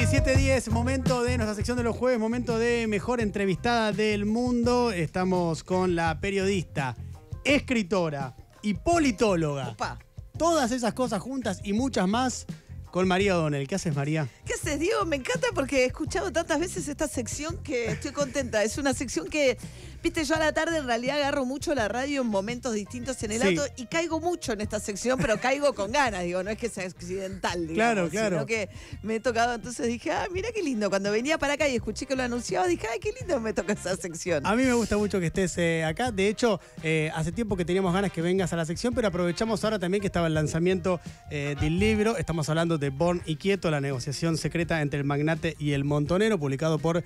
7.10, momento de nuestra sección de los jueves, momento de mejor entrevistada del mundo. Estamos con la periodista, escritora y politóloga. Opa. Todas esas cosas juntas y muchas más con María O'Donnell. ¿Qué haces, María? ¿Qué haces, Diego? Me encanta porque he escuchado tantas veces esta sección que estoy contenta. Es una sección que Viste, yo a la tarde en realidad agarro mucho la radio en momentos distintos en el auto y caigo mucho en esta sección, pero caigo con ganas, digo, no es que sea accidental, claro, claro. sino que me he tocado. Entonces dije, ah, mira qué lindo. Cuando venía para acá y escuché que lo anunciaba, dije, ay, qué lindo me toca esa sección. A mí me gusta mucho que estés eh, acá. De hecho, eh, hace tiempo que teníamos ganas que vengas a la sección, pero aprovechamos ahora también que estaba el lanzamiento eh, del libro. Estamos hablando de Born y Quieto, la negociación secreta entre el magnate y el montonero, publicado por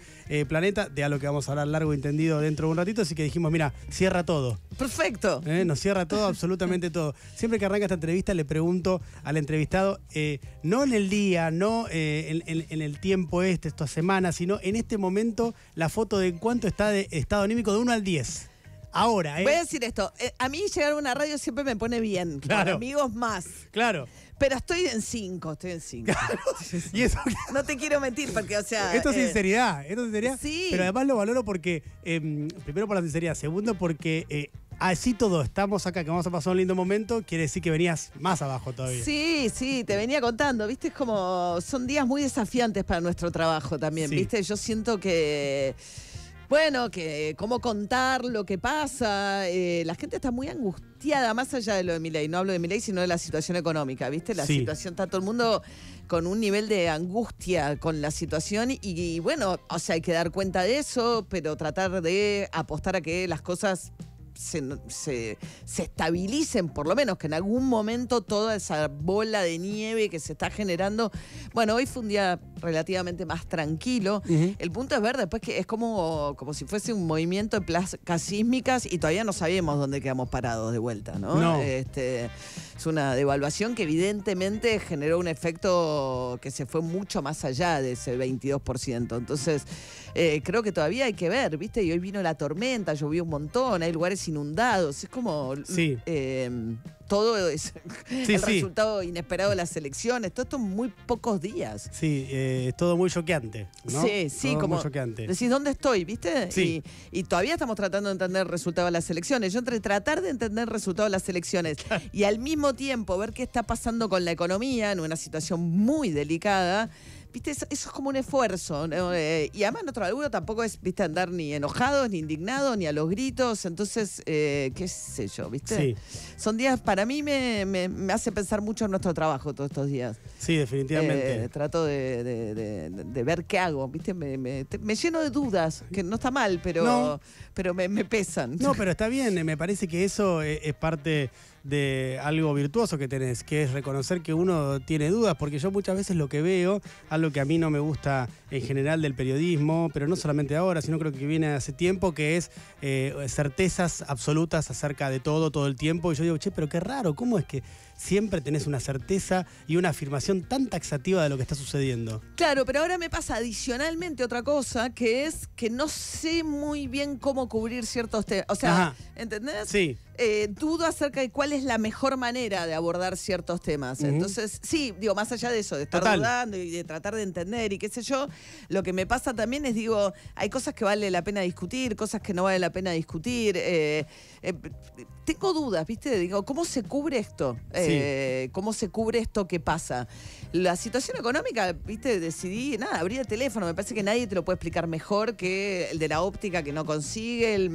Planeta, de algo que vamos a hablar largo y entendido dentro de un rato así que dijimos, mira, cierra todo. Perfecto. ¿Eh? nos cierra todo, absolutamente todo. Siempre que arranca esta entrevista le pregunto al entrevistado, eh, no en el día, no eh, en, el tiempo este, esta semana, sino en este momento, la foto de cuánto está de estado anímico de 1 al 10. Ahora, ¿eh? Voy a decir esto. Eh, a mí llegar a una radio siempre me pone bien. Claro. amigos más. Claro. Pero estoy en cinco, estoy en cinco. No te quiero mentir, porque, o sea. Esto es eh, sinceridad, esto es sinceridad. Sí. Pero además lo valoro porque, em, primero por la sinceridad, segundo porque eh, así todos estamos acá, que vamos a pasar un lindo momento, quiere decir que venías más abajo todavía. Sí, sí, te venía contando, viste, es como. Son días muy desafiantes para nuestro trabajo también, viste. Yo siento que bueno, que eh, cómo contar lo que pasa. Eh, la gente está muy angustiada, más allá de lo de ley, No hablo de ley, sino de la situación económica, ¿viste? La situación está todo el mundo con un nivel de angustia con la situación y, bueno, o sea, hay que dar cuenta de eso, pero tratar de apostar a que las cosas se, se estabilicen, por lo menos, que en algún momento toda esa bola de nieve que se está generando, bueno, hoy fue un día relativamente más tranquilo. El punto es ver después que es como, como si fuese un movimiento de placas sísmicas y todavía no sabemos dónde quedamos parados de vuelta, ¿no? Este, es una devaluación que evidentemente generó un efecto que se fue mucho más allá de ese 22%. Entonces, eh, creo que todavía hay que ver, ¿viste? Y hoy vino la tormenta, llovió un montón, hay lugares inundados, es como... Eh, todo es el resultado inesperado de las elecciones. Todo esto en muy pocos días. Sí, eh, todo muy choqueante. Sí, sí, todo como decís, ¿dónde estoy? ¿Viste? Sí. Y, todavía estamos tratando de entender el resultado de las elecciones. Yo entre tratar de entender el resultado de las elecciones y al mismo tiempo ver qué está pasando con la economía en una situación muy delicada viste, eso, es como un esfuerzo. Eh, y además nuestro laburo tampoco es, viste, andar ni enojados, ni indignados, ni a los gritos. Entonces, eh, qué sé yo, viste. Son días, para mí me, me, hace pensar mucho en nuestro trabajo todos estos días. Sí, definitivamente. Eh, trato de, ver qué hago, viste, me, lleno de dudas, que no está mal, pero, pero me, pesan. No, pero está bien, me parece que eso es parte de algo virtuoso que tenés, que es reconocer que uno tiene dudas, porque yo muchas veces lo que veo, algo que a mí no me gusta en general del periodismo, pero no solamente ahora, sino creo que viene hace tiempo, que es eh, certezas absolutas acerca de todo, todo el tiempo. Y yo digo, che, pero qué raro, ¿cómo es que siempre tenés una certeza y una afirmación tan taxativa de lo que está sucediendo? Claro, pero ahora me pasa adicionalmente otra cosa, que es que no sé muy bien cómo cubrir ciertos temas. O sea, ¿entendés? Sí. Eh, dudo acerca de cuál es la mejor manera de abordar ciertos temas. Entonces, sí, digo, más allá de eso, de estar dudando y de tratar de entender y qué sé yo, lo que me pasa también es, digo, hay cosas que vale la pena discutir, cosas que no vale la pena discutir. Eh, eh, tengo dudas, ¿viste? Digo, ¿cómo se cubre esto? ¿Cómo se cubre esto que pasa? La situación económica, ¿viste? Decidí, nada, abrí el teléfono. Me parece que nadie te lo puede explicar mejor que el de la óptica que no consigue, el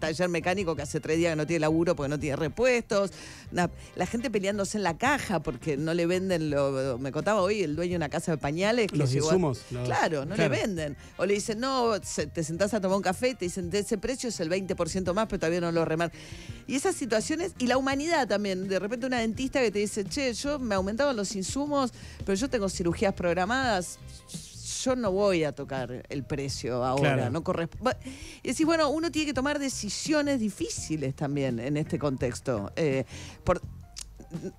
taller mecánico que hace tres días que no tiene laburo porque no tiene repuestos, la gente peleándose en la caja porque no le venden, lo, me contaba hoy el dueño de una casa de pañales. los insumos. claro, no le venden. O le dicen, no, te sentás a tomar un café y te dicen, ese precio es el 20% más, pero todavía no lo remar. Y esas situaciones, y la humanidad también, de repente una dentista que te dice, che, yo me aumentaban los insumos, pero yo tengo cirugías programadas, yo no voy a tocar el precio ahora, no corresponde. Y decís, bueno, uno tiene que tomar decisiones difíciles también en este contexto. Eh, por,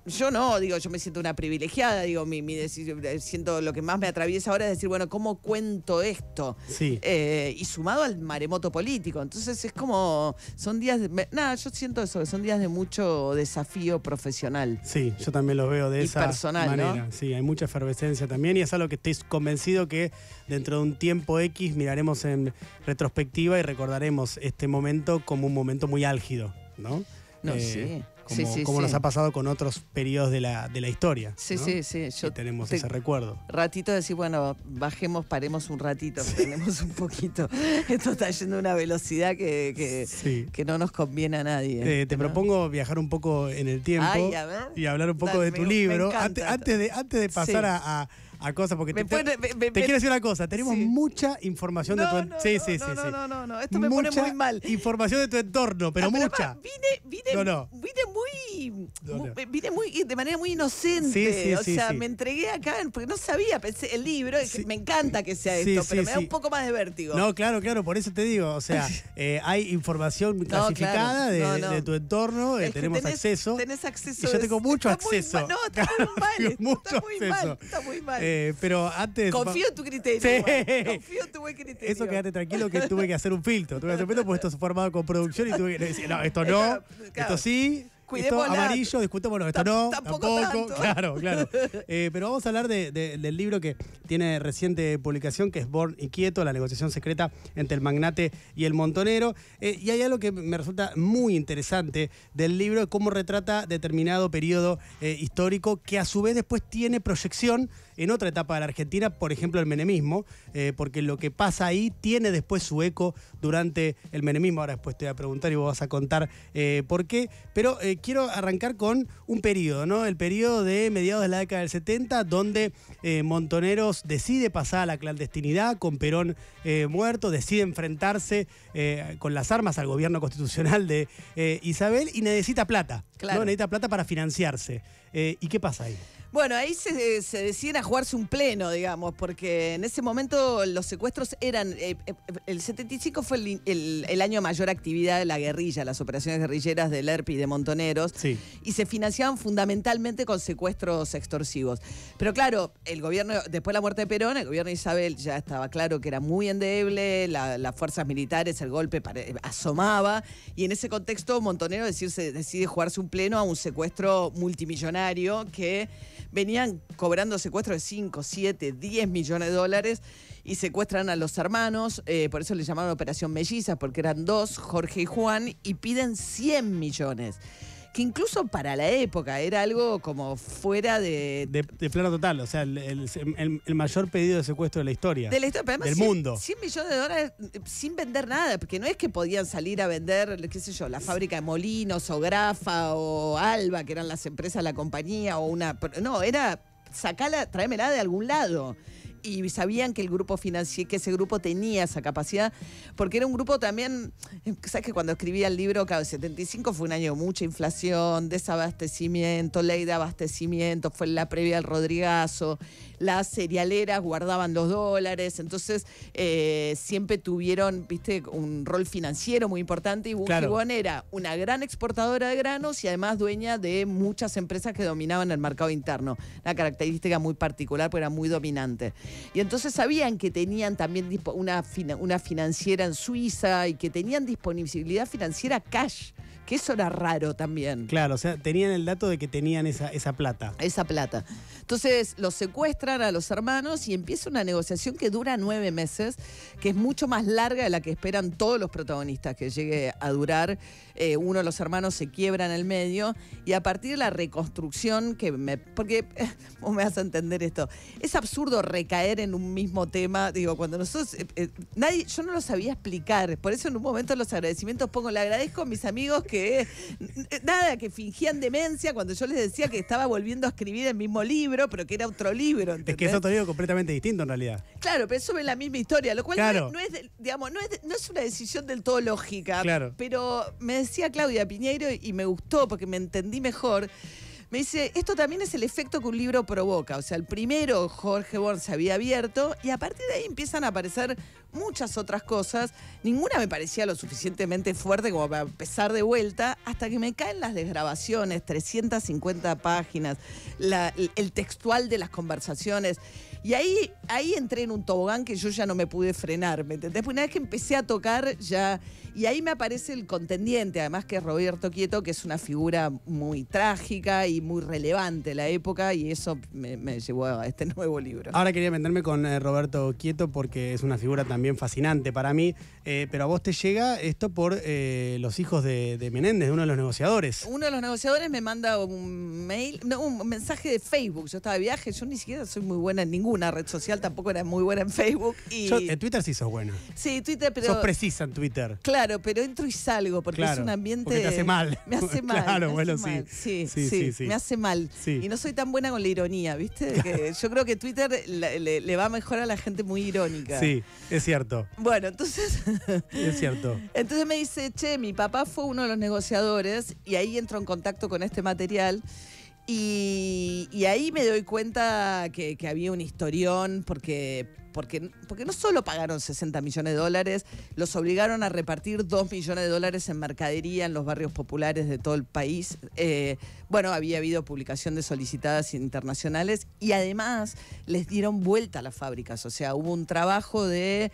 yo no, digo, yo me siento una privilegiada, digo, mi, mi eh, siento lo que más me atraviesa ahora es decir, bueno, ¿cómo cuento esto? Sí. Eh, y sumado al maremoto político. Entonces es como, son días, nada, yo siento eso, son días de mucho desafío profesional. Sí, yo también lo veo de esa personal, manera. Sí, hay mucha efervescencia también y es algo que estoy convencido que dentro de un tiempo X miraremos en retrospectiva y recordaremos este momento como un momento muy álgido, ¿no? No, eh, sí como, nos ha pasado con otros periodos de la, historia. Sí, sí, sí. tenemos ese recuerdo. Ratito decir, bueno, bajemos, paremos un ratito, tenemos un poquito. Esto está yendo a una velocidad que, que, no nos conviene a nadie. te propongo viajar un poco en el tiempo y hablar un poco de tu libro. antes, antes, de, pasar a a cosas, porque te, te quiero decir una cosa, tenemos mucha información de tu entorno. sí, sí, sí, sí. No, no, no, esto me mucha pone muy mal. Información de tu entorno, pero, no, ah, pero mucha. vine, vine, vine muy vine muy eh, de manera muy inocente. o sea, me entregué acá porque no sabía, pensé el libro, me encanta que sea esto, pero me da un poco más de vértigo. No, claro, claro, por eso te digo, o sea, eh, hay información clasificada de, tu entorno, eh, tenemos acceso. Tenés acceso. Y yo tengo mucho acceso. no, está muy mal, está muy mal, pero antes confío en tu criterio. Confío en tu buen criterio. Eso quédate tranquilo que tuve que hacer un filtro, tuve que hacer un filtro porque esto se fue armado con producción y tuve que decir, no, esto no, esto sí, esto amarillo, discutémonos. Esto no, tampoco. claro, claro. Eh, pero vamos a hablar del libro que tiene reciente publicación, que es Born Inquieto, la negociación secreta entre el magnate y el montonero. Eh, y hay algo que me resulta muy interesante del libro, cómo retrata determinado periodo eh, histórico, que a su vez después tiene proyección en otra etapa de la Argentina, por ejemplo el menemismo, eh, porque lo que pasa ahí tiene después su eco durante el menemismo. Ahora después te voy a preguntar y vos vas a contar eh, por qué. Pero eh, quiero arrancar con un periodo, ¿no? El periodo de mediados de la década del 70, donde Montoneros decide pasar a la clandestinidad con Perón muerto, decide enfrentarse con las armas al gobierno constitucional de Isabel y necesita plata. Claro. Necesita plata para financiarse. Eh, ¿Y qué pasa ahí? Bueno, ahí se, eh, se, deciden a jugarse un pleno, digamos, porque en ese momento los secuestros eran. Eh, el 75 fue el, año de mayor actividad de la guerrilla, las operaciones guerrilleras del ERP y de Montoneros. Y se financiaban fundamentalmente con secuestros extorsivos. Pero claro, el gobierno, después de la muerte de Perón, el gobierno de Isabel ya estaba claro que era muy endeble, las fuerzas militares, el golpe asomaba. Y en ese contexto, Montonero decide jugarse un pleno a un secuestro multimillonario que venían cobrando secuestros de 5, 7, 10 millones de dólares y secuestran a los hermanos, eh, por eso le llamaron Operación Mellizas, porque eran dos, Jorge y Juan, y piden 100 millones que incluso para la época era algo como fuera de... De, plano total, o sea, el, mayor pedido de secuestro de la historia. De la historia, del mundo. 100 millones de dólares mm, sin vender nada, porque no es que podían salir a vender, qué sé yo, la fábrica de molinos o Grafa o Alba, que eran las empresas, la compañía o una... No, era sacala, tráemela de algún lado y sabían que el grupo financiero, que ese grupo tenía esa capacidad, porque era un grupo también, sabes que cuando escribía el libro, claro, 75 fue un año de mucha inflación, desabastecimiento, ley de abastecimiento, fue la previa al Rodrigazo, las cerealeras guardaban los dólares, entonces eh, siempre tuvieron, viste, un rol financiero muy importante y Bujibón era una gran exportadora de granos y además dueña de muchas empresas que dominaban el mercado interno. Una característica muy particular, porque era muy dominante. Y entonces sabían que tenían también una, una financiera en Suiza y que tenían disponibilidad financiera cash. Que eso era raro también. Claro, o sea, tenían el dato de que tenían esa, esa plata. Esa plata. Entonces los secuestran a los hermanos y empieza una negociación que dura nueve meses, que es mucho más larga de la que esperan todos los protagonistas que llegue a durar. Eh, uno de los hermanos se quiebra en el medio y a partir de la reconstrucción, que me. Porque vos me vas a entender esto. Es absurdo recaer en un mismo tema. Digo, cuando nosotros. Eh, eh, nadie, yo no lo sabía explicar. Por eso en un momento los agradecimientos pongo, le agradezco a mis amigos que que nada, que fingían demencia cuando yo les decía que estaba volviendo a escribir el mismo libro, pero que era otro libro. Es que es otro libro completamente distinto en realidad. Claro, pero es sobre la misma historia, lo cual no, es, digamos, no, es, una decisión del todo lógica. Pero me decía Claudia Piñeiro y me gustó porque me entendí mejor me dice, esto también es el efecto que un libro provoca. O sea, el primero Jorge Born se había abierto y a partir de ahí empiezan a aparecer muchas otras cosas. Ninguna me parecía lo suficientemente fuerte como para empezar de vuelta, hasta que me caen las desgrabaciones, 350 páginas, el textual de las conversaciones. Y ahí, ahí entré en un tobogán que yo ya no me pude frenar, ¿me entendés? Pues una vez que empecé a tocar, ya. Y ahí me aparece el contendiente, además que es Roberto Quieto, que es una figura muy trágica y muy relevante en la época, y eso me, llevó a este nuevo libro. Ahora quería meterme con eh, Roberto Quieto porque es una figura también fascinante para mí, eh, pero a vos te llega esto por eh, los hijos de, Menéndez, de, uno de los negociadores. Uno de los negociadores me manda un mail, un mensaje de Facebook. Yo estaba de viaje, yo ni siquiera soy muy buena en ningún una red social, tampoco era muy buena en Facebook. Y... en Twitter sí sos buena. Sí, Twitter, pero. Sos precisa en Twitter. Claro, pero entro y salgo porque es un ambiente. hace mal. Me hace mal. claro, hace bueno, mal. Sí. Sí, sí, sí. Me hace mal. Y no soy tan buena con la ironía, ¿viste? yo creo que Twitter le, va le, va mejor a la gente muy irónica. Sí, es cierto. Bueno, entonces. es cierto. Entonces me dice, che, mi papá fue uno de los negociadores y ahí entro en contacto con este material. Y, ahí me doy cuenta que, había un historión, porque, porque, no solo pagaron 60 millones de dólares, los obligaron a repartir 2 millones de dólares en mercadería en los barrios populares de todo el país. Eh, bueno, había habido publicación de solicitadas internacionales y además les dieron vuelta a las fábricas, o sea, hubo un trabajo de,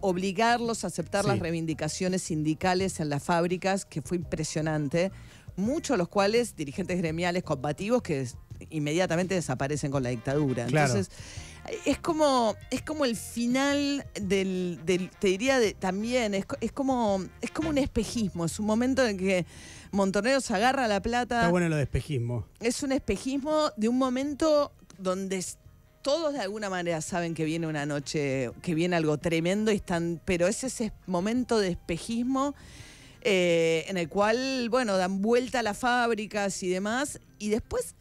obligarlos a aceptar las reivindicaciones sindicales en las fábricas, que fue impresionante muchos los cuales dirigentes gremiales combativos que inmediatamente desaparecen con la dictadura. Entonces, es como, es como el final del, te diría de, también, es, como, es como un espejismo, es un momento en que Montoneros agarra la plata. Está bueno lo de espejismo. Es un espejismo de un momento donde todos de alguna manera saben que viene una noche, que viene algo tremendo y están, pero es ese momento de espejismo eh, en el cual, bueno, dan vuelta a las fábricas y demás, y después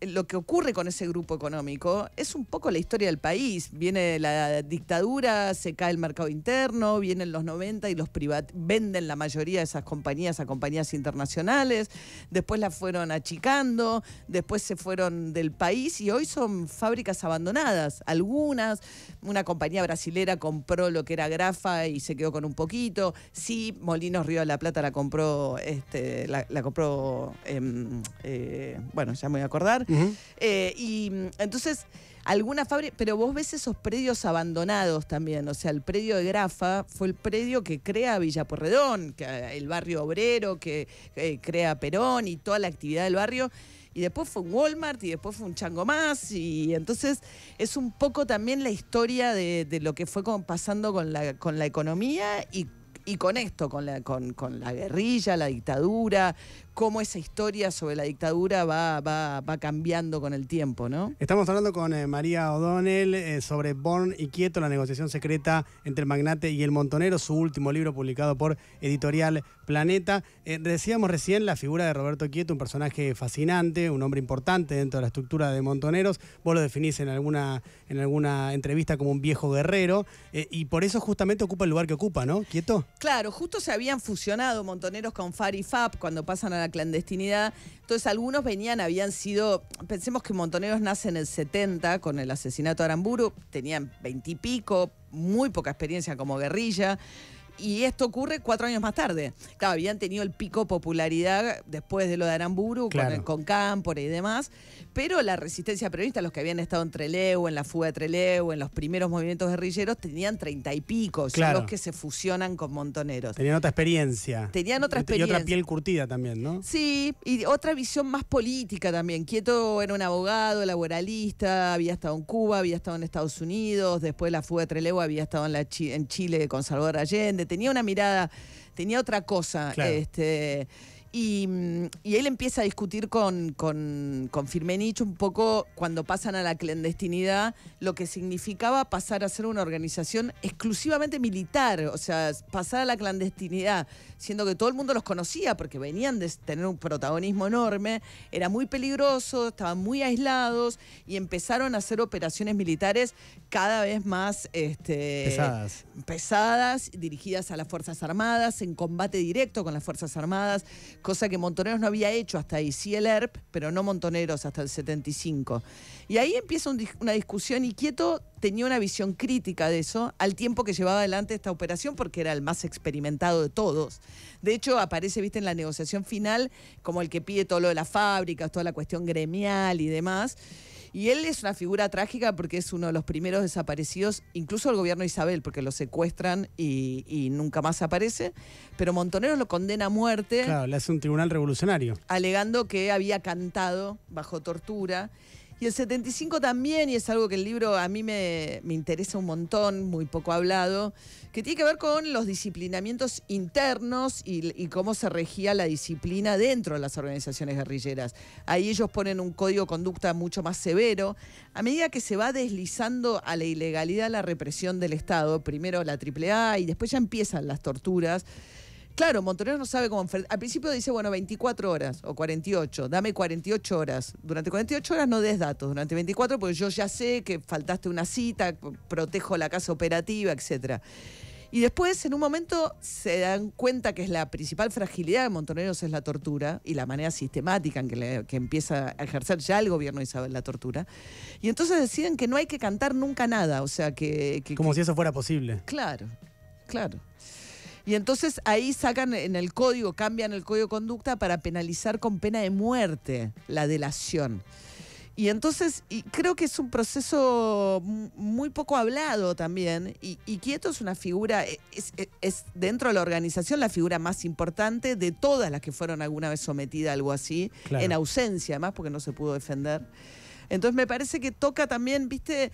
lo que ocurre con ese grupo económico es un poco la historia del país. Viene la dictadura, se cae el mercado interno, vienen los 90 y los privat venden la mayoría de esas compañías a compañías internacionales, después las fueron achicando, después se fueron del país y hoy son fábricas abandonadas. Algunas, una compañía brasilera compró lo que era Grafa y se quedó con un poquito. Sí, Molinos Río de la Plata la compró, este, la, compró, em, eh, bueno, ya me voy a eh, y mm, entonces, alguna fábrica, pero vos ves esos predios abandonados también, o sea, el predio de Grafa fue el predio que crea Villa Porredón, que, eh, el barrio obrero, que, eh, crea Perón y toda la actividad del barrio y después fue un Walmart y después fue un chango más y entonces es un poco también la historia de, lo que fue pasando con la, economía y, con esto, con la, con la guerrilla, la dictadura, cómo esa historia sobre la dictadura va, cambiando con el tiempo, ¿no? Estamos hablando con eh, María O'Donnell eh, sobre Born y Quieto, la negociación secreta entre el magnate y el montonero, su último libro publicado por Editorial Planeta. Eh, decíamos recién la figura de Roberto Quieto, un personaje fascinante, un hombre importante dentro de la estructura de Montoneros. Vos lo definís en alguna, en alguna entrevista como un viejo guerrero y por eso justamente ocupa el lugar que ocupa, ¿no? Quieto. Claro, justo se habían fusionado Montoneros con Far y Fab cuando pasan a clandestinidad. Entonces algunos venían, habían sido, pensemos que Montoneros nace en el 70 con el asesinato de Aramburu, tenían pico muy poca experiencia como guerrilla. Y esto ocurre cuatro años más tarde. Claro, habían tenido el pico popularidad después de lo de Aramburu, con, con Cámpora y demás, pero la resistencia peronista, los que habían estado en Trelew, en la fuga de Trelew, en los primeros movimientos guerrilleros, tenían treinta y pico, son los que se fusionan con montoneros. Tenían otra experiencia. Tenían otra experiencia. Y otra piel curtida también, ¿no? Sí, y otra visión más política también. Quieto era un abogado, laboralista, había estado en Cuba, había estado en Estados Unidos, después de la fuga de Trelew había estado en, la en Chile con Salvador Allende tenía una mirada, tenía otra cosa. Este, Mm, y, él empieza a discutir con, con, con, Firmenich un poco cuando pasan a la clandestinidad lo que significaba pasar a ser una organización exclusivamente militar, o sea, pasar a la clandestinidad, siendo que todo el mundo los conocía porque venían de tener un protagonismo enorme, era muy peligroso, estaban muy aislados y empezaron a hacer operaciones militares cada vez más este, pesadas. pesadas, dirigidas a las Fuerzas Armadas, en combate directo con las Fuerzas Armadas cosa que Montoneros no había hecho hasta ahí, sí el ERP, pero no Montoneros hasta el 75. Y ahí empieza una discusión y Quieto tenía una visión crítica de eso al tiempo que llevaba adelante esta operación porque era el más experimentado de todos. De hecho, aparece, viste, en la negociación final como el que pide todo lo de las fábricas, toda la cuestión gremial y demás. Y él es una figura trágica porque es uno de los primeros desaparecidos, incluso el gobierno de Isabel, porque lo secuestran y, nunca más aparece. Pero Montoneros lo condena a muerte. Claro, le hace un tribunal revolucionario. Alegando que había cantado bajo tortura. Y el 75 también, y es algo que el libro a mí me, interesa un montón, muy poco hablado, que tiene que ver con los disciplinamientos internos y, cómo se regía la disciplina dentro de las organizaciones guerrilleras. Ahí ellos ponen un código de conducta mucho más severo. A medida que se va deslizando a la ilegalidad la represión del Estado, primero la AAA y después ya empiezan las torturas. Claro, Montoneros no sabe cómo. Al principio dice, bueno, 24 horas o 48, dame 48 horas. Durante 48 horas no des datos, durante 24, porque yo ya sé que faltaste una cita, protejo la casa operativa, etc. Y después, en un momento, se dan cuenta que es la principal fragilidad de Montoneros es la tortura y la manera sistemática en que, que, empieza a ejercer ya el gobierno Isabel la tortura. Y entonces deciden que no hay que cantar nunca nada, o sea que... Como si eso fuera posible. Claro, claro. Y entonces ahí sacan en el código, cambian el código de conducta para penalizar con pena de muerte la delación. Y entonces y creo que es un proceso muy poco hablado también. Y, Quieto es una figura, e, e, es, dentro de la organización la figura más importante de todas las que fueron alguna vez sometidas a algo así, en ausencia además, porque no se pudo defender. Entonces me parece que toca también, viste,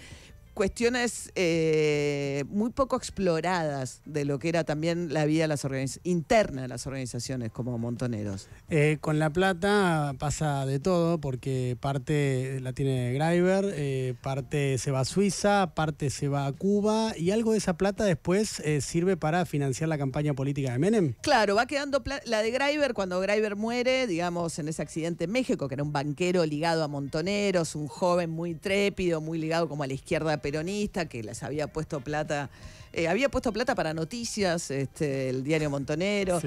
cuestiones eh, muy poco exploradas de lo que era también la vida las interna de las organizaciones como montoneros. Eh, con La Plata pasa de todo, porque parte la tiene Greiber, eh, parte se va a Suiza, parte se va a Cuba, y algo de esa plata después sirve para financiar la campaña política de Menem. Claro, va quedando la de Greiber cuando Greiber muere, digamos, en ese accidente en México, que era un banquero ligado a montoneros, un joven muy trépido, muy ligado como a la izquierda peronista que les había puesto plata, eh, había puesto plata para noticias, este, el diario Montonero.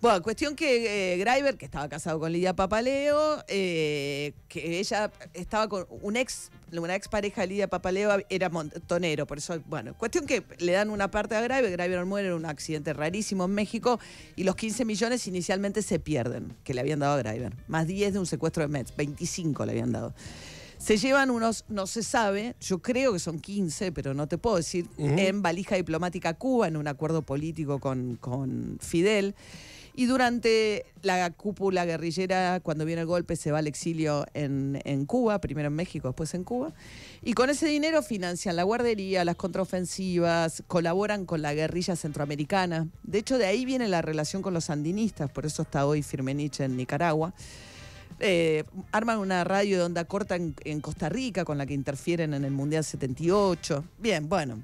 Bueno, cuestión que eh, que estaba casado con Lidia Papaleo, eh, que ella estaba con un ex, una ex pareja de Lidia Papaleo, era montonero, por eso, bueno, cuestión que le dan una parte a Greiber, Greiber muere en un accidente rarísimo en México y los 15 millones inicialmente se pierden, que le habían dado a Greiber, más 10 de un secuestro de Mets, 25 le habían dado. Se llevan unos, no se sabe, yo creo que son 15, pero no te puedo decir, en valija diplomática Cuba, en un acuerdo político con, Fidel. Y durante la cúpula guerrillera, cuando viene el golpe, se va al exilio en, en, Cuba, primero en México, después en Cuba. Y con ese dinero financian la guardería, las contraofensivas, colaboran con la guerrilla centroamericana. De hecho, de ahí viene la relación con los sandinistas, por eso está hoy Firmenich en Nicaragua. Eh, arman una radio de onda corta en, Costa Rica con la que interfieren en el Mundial 78. Bien, bueno.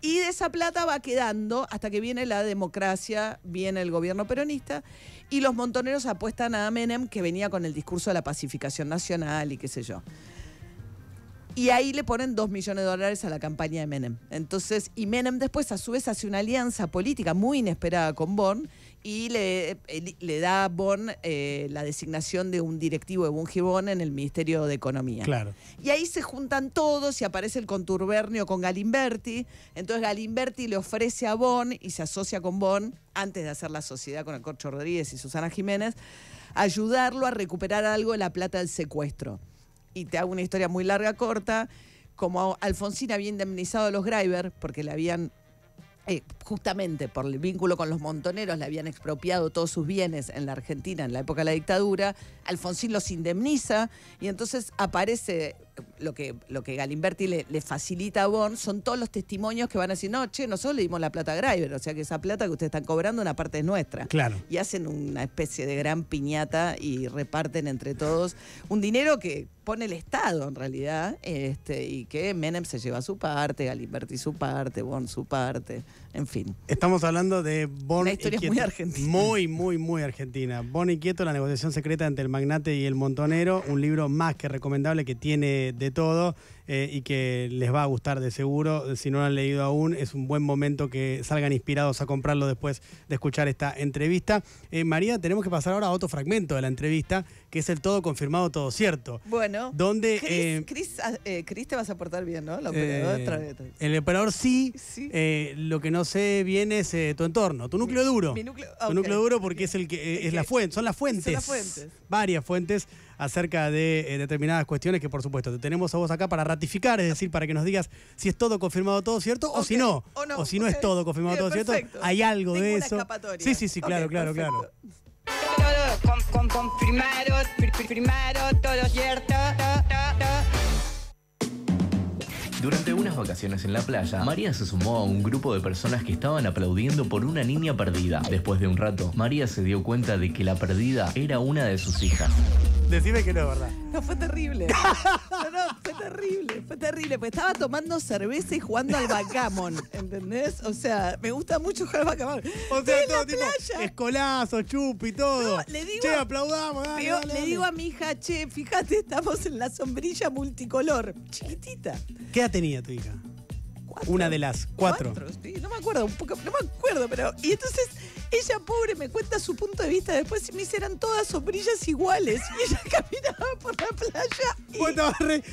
y de esa plata va quedando hasta que viene la democracia, viene el gobierno peronista y los montoneros apuestan a Menem que venía con el discurso de la pacificación nacional y qué sé yo. Y ahí le ponen 2 millones de dólares a la campaña de Menem. Entonces, y Menem después a su vez hace una alianza política muy inesperada con Born y le, eh, le da a Bonn eh, la designación de un directivo de Bungibón en el Ministerio de Economía. Claro. Y ahí se juntan todos y aparece el conturbernio con Galimberti. Entonces Galimberti le ofrece a Bonn, y se asocia con Bonn, antes de hacer la sociedad con el Corcho Rodríguez y Susana Jiménez, ayudarlo a recuperar algo de la plata del secuestro. Y te hago una historia muy larga, corta. Como Alfonsín había indemnizado a los Greiber, porque le habían eh, justamente por el vínculo con los montoneros le habían expropiado todos sus bienes en la Argentina en la época de la dictadura, Alfonsín los indemniza y entonces aparece eh, lo que, lo que Galimberti le, facilita a Bon, son todos los testimonios que van a decir, no, che, nosotros le dimos la plata a Greiber, o sea que esa plata que ustedes están cobrando, una parte es nuestra. Claro. Y hacen una especie de gran piñata y reparten entre todos un dinero que pone el Estado en realidad, este, y que Menem se lleva su parte, Galimberti su parte, Bon su parte, en fin. Estamos hablando de Bon y Quieto, muy Muy, muy, muy argentina. y Quieto, la negociación secreta entre el magnate y el montonero, un libro más que recomendable que tiene de todo eh, y que les va a gustar de seguro. Si no lo han leído aún, es un buen momento que salgan inspirados a comprarlo después de escuchar esta entrevista. Eh, María, tenemos que pasar ahora a otro fragmento de la entrevista que es el todo confirmado, todo cierto. Bueno, donde... Chris, eh, ah, eh, te vas a portar bien, ¿no? Eh, el emperador sí, lo que no sé bien es tu entorno, tu núcleo duro. núcleo, Tu núcleo duro porque es el que es la fuente, son las fuentes. Son fuentes. Varias fuentes acerca de determinadas cuestiones que por supuesto te tenemos a vos acá para ratificar, es decir, para que nos digas si es todo confirmado, todo cierto, o si no, o, si no es todo confirmado, todo cierto, hay algo de eso. sí, sí, sí, claro, claro, claro con, todo cierto. Durante unas vacaciones en la playa, María se sumó a un grupo de personas que estaban aplaudiendo por una niña perdida. Después de un rato, María se dio cuenta de que la perdida era una de sus hijas. Decime que no es verdad. No, fue terrible. No, no, fue terrible, fue terrible. Porque estaba tomando cerveza y jugando al backgammon, ¿entendés? O sea, me gusta mucho jugar al backgammon. O sea, todo tipo, playa. escolazo, chupi, todo. le digo, che, aplaudamos, dale, Le digo a mi hija, che, fíjate, estamos en la sombrilla multicolor, chiquitita. ¿Qué edad tenía tu hija? Una de las cuatro. cuatro sí, no me acuerdo, un poco, no me acuerdo, pero... Y entonces ella, pobre, me cuenta su punto de vista. Después me hicieron todas sombrillas iguales. Y ella caminaba por la playa. Y... Vos re,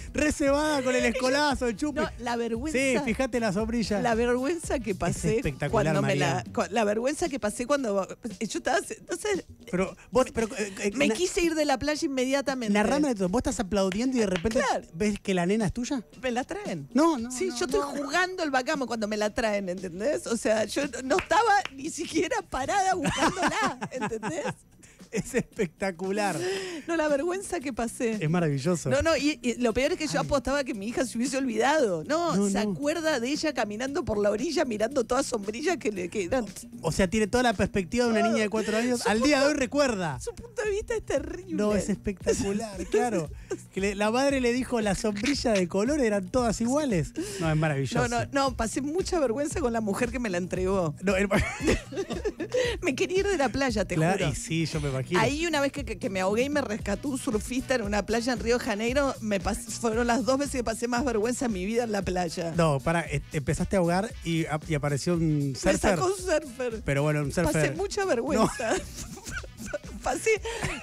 con el escolazo, el la vergüenza. Sí, fíjate la sombrilla. La vergüenza que pasé. espectacular, cuando me la, la, vergüenza que pasé cuando. Yo estaba. Entonces. Pero Pero, eh, eh, me quise ir de la playa inmediatamente. Narrame de todo. Vos estás aplaudiendo y de repente. ¿Ves que la nena es tuya? Me la traen. No, no. Sí, yo estoy jugando el bacamo cuando me la traen, ¿entendés? O sea, yo no estaba ni siquiera para nada, buscándola, ¿entendés? Es espectacular. No, la vergüenza que pasé. Es maravilloso. No, no, y, lo peor es que yo apostaba que mi hija se hubiese olvidado. No, se acuerda de ella caminando por la orilla mirando todas sombrillas que le quedan. O, sea, tiene toda la perspectiva de una niña de cuatro años. Al día de hoy recuerda. Su punto de vista es terrible. No, es espectacular, claro. la madre le dijo las sombrillas de color eran todas iguales. No, es maravilloso. No, no, no, pasé mucha vergüenza con la mujer que me la entregó. No, me quería ir de la playa, te claro, juro. Y sí, yo me Ahí una vez que, me ahogué y me rescató un surfista en una playa en Río Janeiro, me fueron las dos veces que pasé más vergüenza en mi vida en la playa. No, para, eh, empezaste a ahogar y, apareció un surfer. Me sacó un surfer. Pero bueno, un surfer. Pasé mucha vergüenza.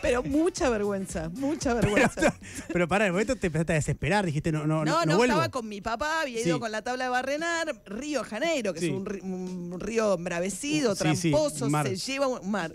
pero mucha vergüenza, mucha vergüenza. Pero, para el momento te empezaste a desesperar, dijiste, no, no, no. No, no, estaba con mi papá, había ido con la tabla de barrenar, Río Janeiro, que es un, río embravecido, tramposo, se lleva un mar.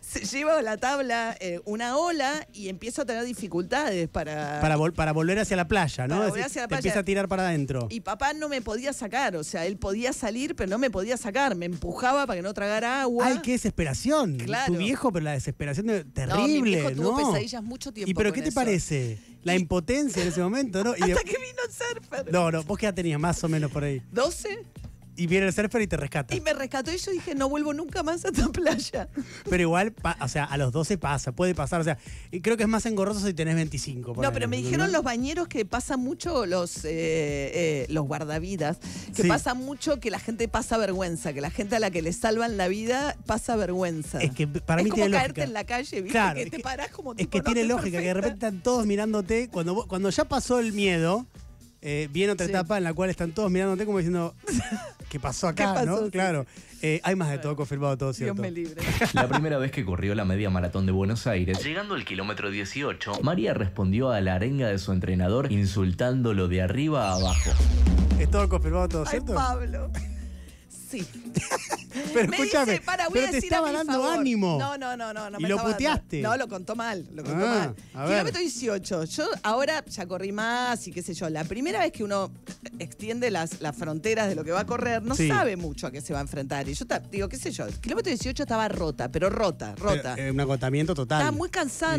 Se lleva la tabla eh, una ola y empiezo a tener dificultades para. Para, volver hacia la playa, ¿no? Para volver hacia la playa. Te empieza a tirar para adentro. Y papá no me podía sacar, o sea, él podía salir, pero no me podía sacar, me empujaba para que no tragara agua. ¡Ay, qué desesperación! Claro. Tu viejo, pero la desesperación terrible, ¿no? Mi tuvo pesadillas mucho tiempo. ¿Y pero qué te parece? La impotencia en ese momento, ¿no? Y Hasta que vino el Surfer. No, no, vos qué edad tenías más o menos por ahí. ¿12? Y viene el surfer y te rescata. Y me rescató y yo dije, no vuelvo nunca más a esta playa. Pero igual, o sea, a los 12 pasa, puede pasar. O sea, creo que es más engorroso si tenés 25. No, pero me dijeron los bañeros que pasa mucho los, eh, eh, los guardavidas, que pasa mucho que la gente pasa vergüenza, que la gente a la que le salvan la vida pasa vergüenza. Es que para es mí como lógica. caerte en la calle, ¿viste? que te parás como tipo, Es que tiene lógica, que de repente están todos mirándote. Cuando, cuando ya pasó el miedo, eh, viene otra etapa en la cual están todos mirándote como diciendo, ¿qué pasó acá? Claro. Eh, hay más de todo confirmado, todo cierto. Dios me libre. La primera vez que corrió la media maratón de Buenos Aires, llegando al kilómetro 18, María respondió a la arenga de su entrenador insultándolo de arriba a abajo. Es todo confirmado, todo Ay, Pablo. pero dice, para, te estaba dando ánimo. No, no, no, no. y lo puteaste. No, lo contó mal, Kilómetro ah, 18. Yo ahora ya corrí más y qué sé yo. La primera vez que uno extiende las, las fronteras de lo que va a correr, no sabe mucho a qué se va a enfrentar. Y yo digo, qué sé yo, kilómetro 18 estaba rota, pero rota, eh, rota. Eh, un agotamiento total. estaba muy cansada,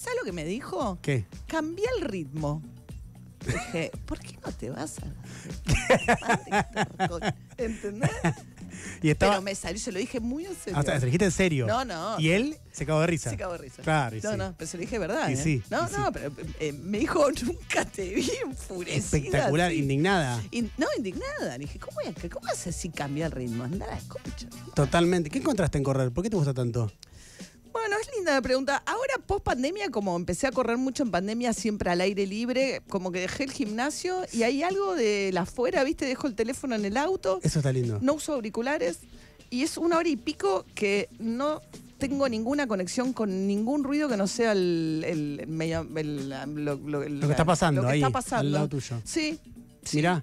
¿Sabes lo que me dijo? ¿Qué? Cambié el ritmo. Dije, ¿por qué no te vas a.? ¿Entendés? Y estaba... Pero me salió, se lo dije muy en serio. o ah, sea, se lo dijiste en serio. No, no. Y él se cagó de risa. Se cagó de risa. Claro, y No, sí. no, pero se lo dije verdad. Y ¿eh? sí. No, no, pero eh, me dijo, nunca te vi enfurecida. Espectacular, indignada. no, indignada. Le dije, ¿cómo, voy a, ¿cómo vas así cambiar el ritmo? Andar a la Totalmente. ¿Qué encontraste en correr? ¿Por qué te gusta tanto? es linda la pregunta. Ahora, post pandemia, como empecé a correr mucho en pandemia, siempre al aire libre, como que dejé el gimnasio y hay algo de la afuera, ¿viste? Dejo el teléfono en el auto. Eso está lindo. No uso auriculares y es una hora y pico que no tengo ninguna conexión con ningún ruido que no sea el, lo, que está pasando lo que está pasando. tuyo. Sí,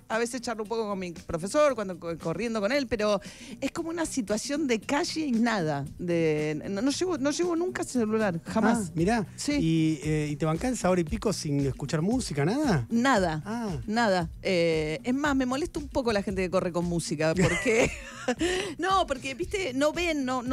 a veces charlo un poco con mi profesor, cuando corriendo con él, pero es como una situación de calle y nada. no, llevo, nunca celular, jamás. Ah, mirá. Eh, ¿Y, te bancás ahora y pico sin escuchar música, nada? Nada. Ah. Nada. Eh, es más, me molesta un poco la gente que corre con música, porque. no, porque, viste, no ven, no,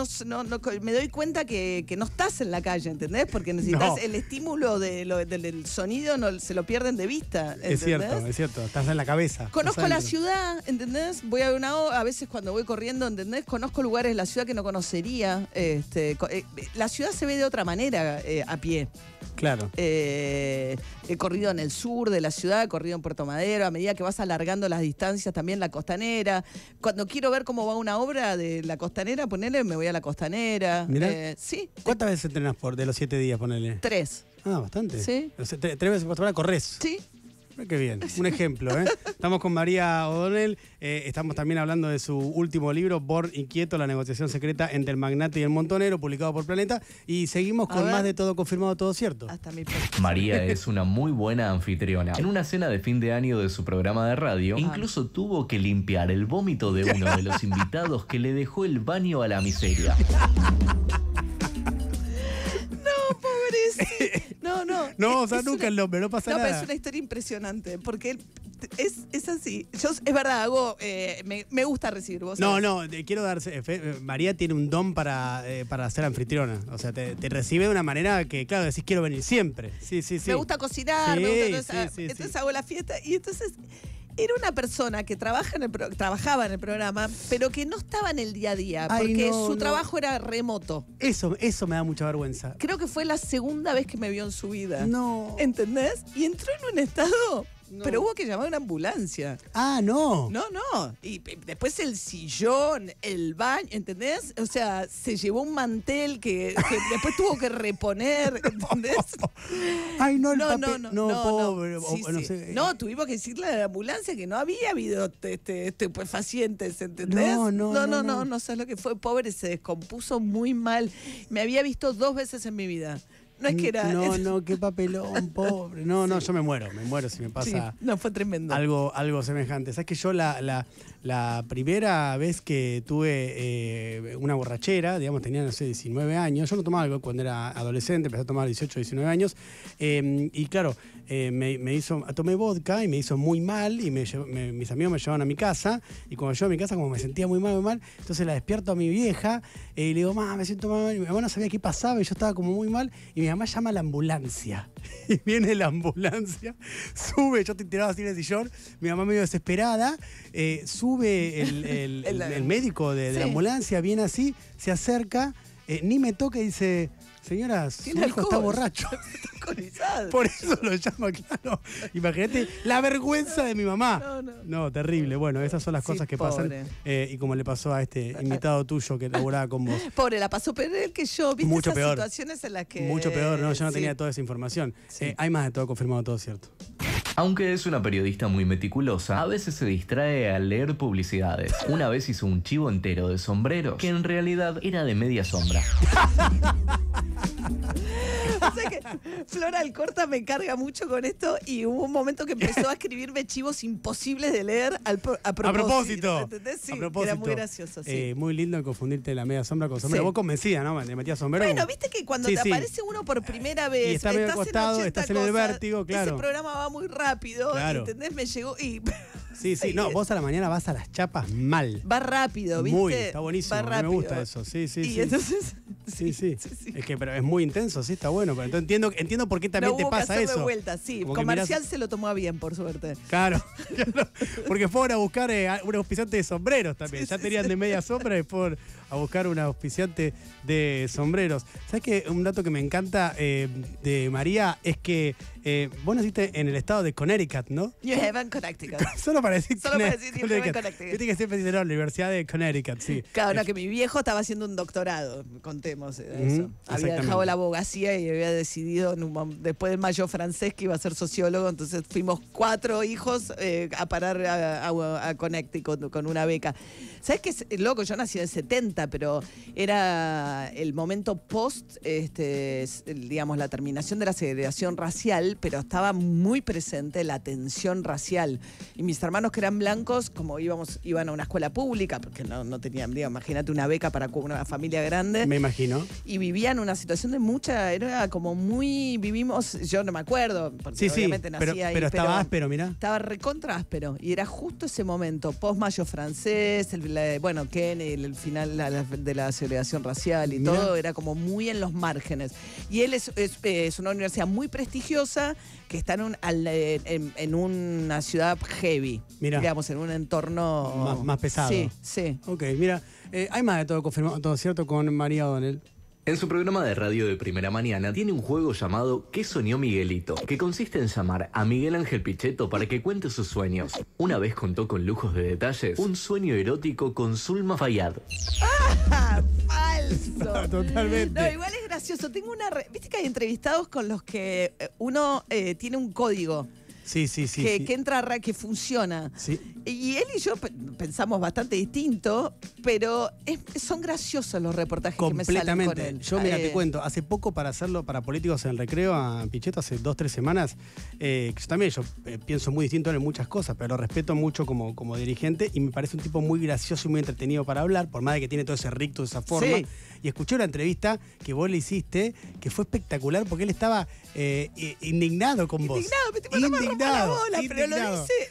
me doy cuenta que, no estás en la calle, ¿entendés? Porque necesitas el estímulo del, sonido, se lo pierden de vista. Es cierto, es cierto la cabeza. Conozco la ciudad, ¿entendés? Voy a ver una a veces cuando voy corriendo, ¿entendés? Conozco lugares de la ciudad que no conocería. Este, eh, eh, la ciudad se ve de otra manera eh, a pie. Claro. he corrido en el sur de la ciudad, he corrido en Puerto Madero, a medida que vas alargando las distancias también la costanera. Cuando quiero ver cómo va una obra de la costanera, ponele, me voy a la costanera. sí, ¿Cuántas veces entrenas por de los siete días, ponele? tres. Ah, bastante. Sí. tres veces por semana corres. Sí, bien, un ejemplo. ¿eh? Estamos con María O'Donnell, eh, estamos también hablando de su último libro, Born Inquieto, la negociación secreta entre el magnate y el montonero, publicado por Planeta, y seguimos con más de todo confirmado, todo cierto. María es una muy buena anfitriona. En una cena de fin de año de su programa de radio, ah. incluso tuvo que limpiar el vómito de uno de los invitados que le dejó el baño a la miseria. No, no. no, o sea, nunca el nombre, no pasa nada. No, pero es una historia impresionante, porque es, así. Yo, es verdad, hago, eh, me, gusta recibir vos. No, no, quiero darse. Eh, María tiene un don para, eh, para ser anfitriona. O sea, te, recibe de una manera que, claro, decís quiero venir siempre. Sí, sí, sí. Me gusta cocinar, me gusta. Entonces, entonces hago la fiesta y entonces era una persona que trabaja en trabajaba en el programa, pero que no estaba en el día a día, porque su trabajo era remoto. Eso, eso me da mucha vergüenza. Creo que fue la segunda vez que me vio en su vida. No. ¿Entendés? Y entró en un estado pero hubo que llamar a una ambulancia. Ah, no. No, no. Y, después el sillón, el baño, ¿entendés? O sea, se llevó un mantel que, después tuvo que reponer, ¿entendés? Ay, no, el no, papel, no, no, no, No, tuvimos que decirle a la ambulancia que no había habido este, este, este pues, pacientes, ¿entendés? No, no, no. No, no, no, no, sabes lo que fue. Pobre, se descompuso muy mal. Me había visto dos veces en mi vida. No es que era. No, no, qué papelón, pobre. No, no, yo me muero, me muero si me pasa. no, fue tremendo. Algo, algo semejante. Sabes que yo la la primera vez que tuve eh, una borrachera, digamos, tenía, no sé, 19 años. Yo no tomaba cuando era adolescente, empecé a tomar 18, 19 años. Em, y claro, eh, me, hizo, tomé vodka y me hizo muy mal. Y mis amigos me llevaron a mi casa. Y cuando yo a mi casa, como me sentía muy mal, muy mal, entonces la despierto a mi vieja eh, y le digo, mamá, me siento mal. Y mi mamá no sabía qué pasaba y yo estaba como muy mal. Y mi mamá llama a la ambulancia. y viene la ambulancia, sube, yo te enteraba así en el sillón. Mi mamá medio desesperada, sube el, médico de, la ambulancia, viene así, se acerca, eh, ni me toca y dice, señora, su hijo está borracho. Por eso lo llama, claro. Imagínate la vergüenza de mi mamá. No, no. terrible. Bueno, esas son las cosas que pasan. Eh, y como le pasó a este invitado tuyo que laboraba con vos. Pobre, la pasó peor que yo. vi Mucho peor. situaciones en las que... Mucho peor, yo no tenía toda esa información. Eh, hay más de todo confirmado, todo cierto. Aunque es una periodista muy meticulosa, a veces se distrae al leer publicidades. Una vez hizo un chivo entero de sombreros, que en realidad era de media sombra. Flora Alcorta me carga mucho con esto y hubo un momento que empezó a escribirme chivos imposibles de leer a propósito. A propósito. Sí, Era muy gracioso, sí. Eh, muy lindo confundirte la media sombra con sombrero. Vos convencida, ¿no? Le metías sombrero. Bueno, viste que cuando te aparece uno por primera vez, y está medio estás acostado, estás en el vértigo, claro. Ese programa va muy rápido rápido, ¿entendés? Me llegó y... Sí, sí, no, vos a la mañana vas a las chapas mal. Va rápido, ¿viste? Muy, está buenísimo. me gusta eso, sí, sí. y entonces... Sí, sí. Es que pero es muy intenso, sí, está bueno. Pero entonces entiendo, entiendo por qué también te hubo pasa eso. vuelta, sí. Comercial se lo tomó bien, por suerte. Claro, porque fueron a buscar unos eh, un auspiciante de sombreros también. Ya tenían de media sombra y fueron a buscar un auspiciante de sombreros. ¿Sabes que Un dato que me encanta eh, de María es que eh, vos naciste en el estado de Connecticut, ¿no? You have Connecticut. Solo para decir Solo para decir Connecticut. que siempre la Universidad de Connecticut, sí. Claro, no, que mi viejo estaba haciendo un doctorado, contemos eh, eso. Había dejado la abogacía y había decidido, después del mayo francés, que iba a ser sociólogo, entonces fuimos cuatro hijos a parar a, Connecticut con una beca. ¿Sabes qué es loco? Yo nací en el 70, pero era el momento post, este, digamos, la terminación de la segregación racial, pero estaba muy presente la tensión racial. Y mis hermanos que eran blancos, como íbamos, iban a una escuela pública, porque no, tenían, imagínate una beca para una familia grande. Me imagino. Y vivían una situación de mucha, era como muy, vivimos, yo no me acuerdo, porque nací pero, ahí. Pero estaba áspero, mira. Estaba recontra áspero. Y era justo ese momento, post mayo francés, bueno, que en el final, de la segregación racial y todo, era como muy en los márgenes. Y él es, eh, una universidad muy prestigiosa que está en, una ciudad heavy, Mira. digamos, en un entorno... Más, pesado. Sí, sí. Ok, mira, eh, hay más de todo confirmado, todo cierto, con María Donel en su programa de radio de primera mañana tiene un juego llamado ¿Qué soñó Miguelito? que consiste en llamar a Miguel Ángel Pichetto para que cuente sus sueños. Una vez contó con lujos de detalles un sueño erótico con Zulma Fayad. ¡Ah! ¡Falso! Totalmente. No, igual es gracioso. Tengo una. ¿Viste que hay entrevistados con los que eh, uno eh, tiene un código? Sí, sí, sí. Que, entra que entra, que funciona. Sí. Y él y yo pensamos bastante distinto, pero son graciosos los reportajes que me salen con Yo, mira, te eh, cuento, hace poco para hacerlo para Políticos en Recreo, a Pichetto, hace dos, tres semanas, eh, que yo también yo eh, pienso muy distinto en muchas cosas, pero lo respeto mucho como, como dirigente y me parece un tipo muy gracioso y muy entretenido para hablar, por más de que tiene todo ese ricto de esa forma. Y escuché una entrevista que vos le hiciste, que fue espectacular porque él estaba indignado con vos. Indignado, me pero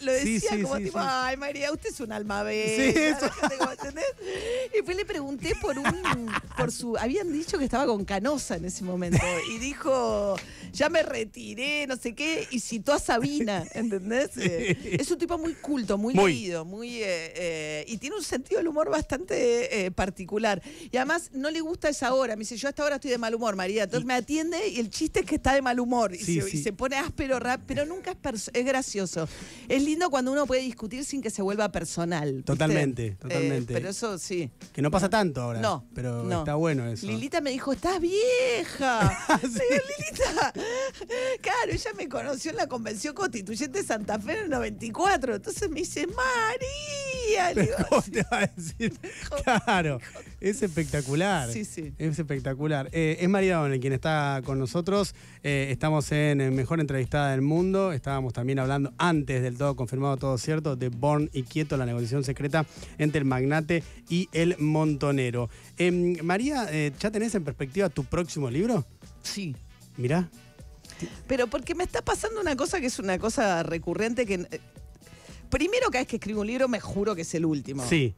lo, decía como tipo, ay María, usted es un alma bella. Y después le pregunté por un, por su, habían dicho que estaba con Canosa en ese momento. Y dijo, ya me retiré, no sé qué, y citó a Sabina, ¿entendés? Eh, es un tipo muy culto, muy, muy. muy, eh, eh, y tiene un sentido del humor bastante particular. Y además no le gusta esa hora. Me dice, yo hasta ahora estoy de mal humor, María. Entonces me atiende y el chiste es que está de mal humor. Y, se, pone áspero, rap, pero nunca es perfecto es gracioso. Es lindo cuando uno puede discutir sin que se vuelva personal. Totalmente, eh, totalmente. pero eso sí. Que no pasa ah, tanto ahora. No. Pero está bueno eso. Lilita me dijo, estás vieja. sí. Lilita. Claro, ella me conoció en la Convención Constituyente de Santa Fe en el 94. Entonces me dice, María. te va a decir? claro, es espectacular. Sí, sí. Es espectacular. Eh, es María Donel quien está con nosotros. Eh, estamos en Mejor Entrevistada del Mundo. Estábamos también hablando antes del todo confirmado, todo cierto, de Born y Quieto, la negociación secreta entre el magnate y el montonero. Em, María, eh, ¿ya tenés en perspectiva tu próximo libro? Sí. Mirá. Pero porque me está pasando una cosa que es una cosa recurrente que... Eh, primero cada vez que escribo un libro me juro que es el último. Sí.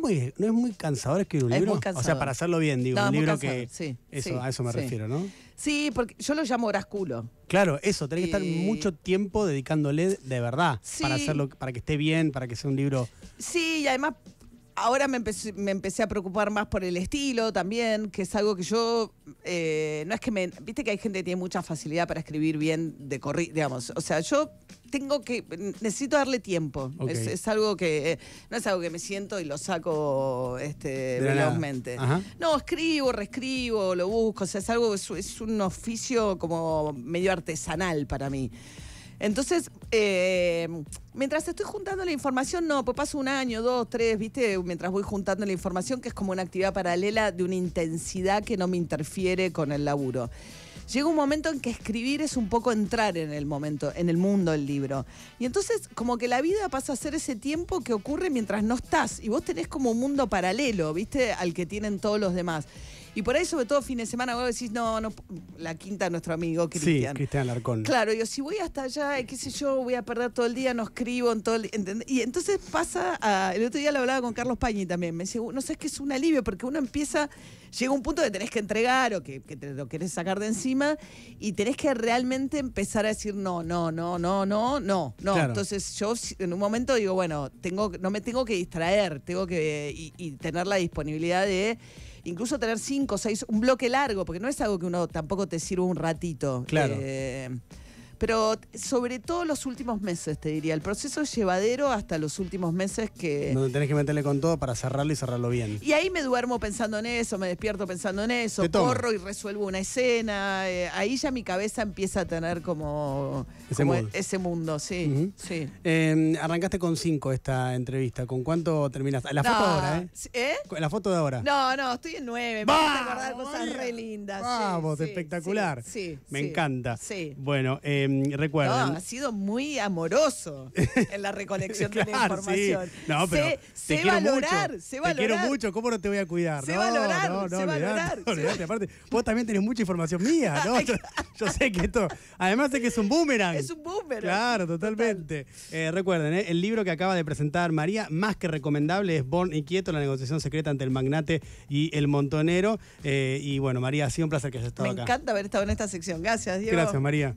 Pues ¿no es muy cansador escribir un libro? o sea, para hacerlo bien, digo, un libro que... eso, a eso me refiero, ¿no? Sí, porque yo lo llamo oráculo. Claro, eso, tenés que estar mucho tiempo dedicándole de verdad para hacerlo, para que esté bien, para que sea un libro... Sí, y además ahora me empecé, a preocupar más por el estilo también, que es algo que yo, eh, no es que me, viste que hay gente que tiene mucha facilidad para escribir bien de corrido, digamos, o sea, yo tengo que, necesito darle tiempo, es, algo que, eh, no es algo que me siento y lo saco este, velozmente. No, escribo, reescribo, lo busco, o sea, es algo, es un oficio como medio artesanal para mí. Entonces, eh, mientras estoy juntando la información, no, pues paso un año, dos, tres, ¿viste? Mientras voy juntando la información, que es como una actividad paralela de una intensidad que no me interfiere con el laburo. Llega un momento en que escribir es un poco entrar en el momento, en el mundo del libro. Y entonces, como que la vida pasa a ser ese tiempo que ocurre mientras no estás. Y vos tenés como un mundo paralelo, ¿viste? Al que tienen todos los demás. Y por ahí, sobre todo fin de semana, vos decís, no, no, la quinta nuestro amigo Cristian. Sí, Cristian Alarcón. Claro, yo si voy hasta allá, eh, qué sé yo, voy a perder todo el día, no escribo en todo el Y entonces pasa, a, el otro día lo hablaba con Carlos Pañi también, me decía, no sé, es que es un alivio, porque uno empieza, llega un punto que tenés que entregar o que, te lo querés sacar de encima y tenés que realmente empezar a decir, no, no, no, no, no, no, no. Entonces yo en un momento digo, bueno, tengo, no me tengo que distraer, tengo que, y tener la disponibilidad de incluso tener cinco, seis, un bloque largo, porque no es algo que uno tampoco te sirva un ratito. Claro. Eh, pero sobre todo los últimos meses, te diría. El proceso llevadero hasta los últimos meses que... Donde tenés que meterle con todo para cerrarlo y cerrarlo bien. Y ahí me duermo pensando en eso, me despierto pensando en eso, corro y resuelvo una escena. Eh, ahí ya mi cabeza empieza a tener como ese, mundo. ese mundo. sí. Em, arrancaste con cinco esta entrevista. ¿Con cuánto terminaste? La foto de ahora, ¿eh? ¿eh? La foto de ahora. No, no, estoy en nueve. Me a acordar cosas re lindas. Vamos, espectacular. Sí, me encanta. Sí. Bueno, eh, Mm, ha sido muy amoroso en la recolección de la información. sé, quiero valorar, mucho. valorar. Te quiero mucho, ¿cómo no te voy a cuidar? Sé valorar, Aparte, vos también tenés mucha información mía, ¿no? yo, sé que esto, además de que es un boomerang. Es un boomerang. Claro, totalmente. Eh, recuerden, eh, el libro que acaba de presentar María, más que recomendable, es Born Inquieto, la negociación secreta entre el magnate y el montonero. Eh, y bueno, María, ha sido un placer que hayas estado acá. Me encanta haber estado en esta sección. Gracias, Diego. Gracias, María.